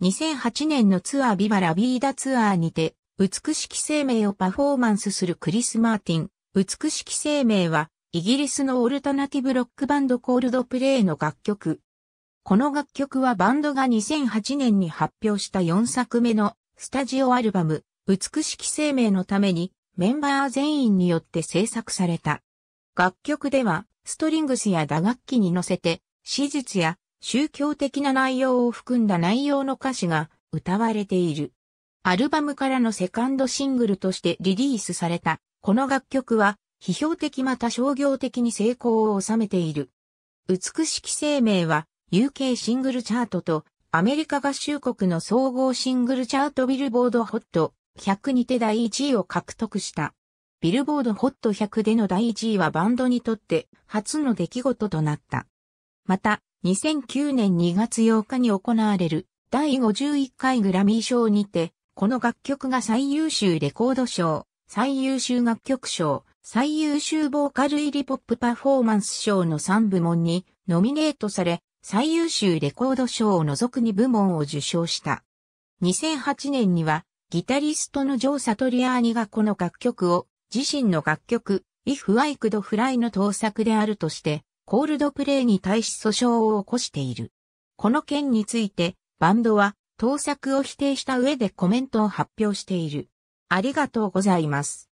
2008年のツアービバラビーダツアーにて、美しき生命をパフォーマンスするクリス・マーティン。美しき生命は、イギリスのオルタナティブロックバンドコールドプレイの楽曲。この楽曲はバンドが2008年に発表した4作目のスタジオアルバム、美しき生命のためにメンバー全員によって制作された。楽曲ではストリングスや打楽器に乗せて史実や宗教的な内容を含んだ内容の歌詞が歌われている。アルバムからのセカンドシングルとしてリリースされた、この楽曲は、批評的また商業的に成功を収めている。美しき生命は、UK シングルチャートと、アメリカ合衆国の総合シングルチャートビルボードホット100にて第1位を獲得した。ビルボードホット100での第1位はバンドにとって初の出来事となった。また、2009年2月8日に行われる第51回グラミー賞にて、この楽曲が最優秀レコード賞、最優秀楽曲賞、最優秀ボーカル入りポップパフォーマンス賞の3部門にノミネートされ、最優秀レコード賞を除く2部門を受賞した。2008年には、ギタリストのジョー・サトリアーニがこの楽曲を自身の楽曲、If I Could Fly の盗作であるとしてコールドプレイに対し訴訟を起こしている。この件について、バンドは、盗作を否定した上でコメントを発表している。ありがとうございます。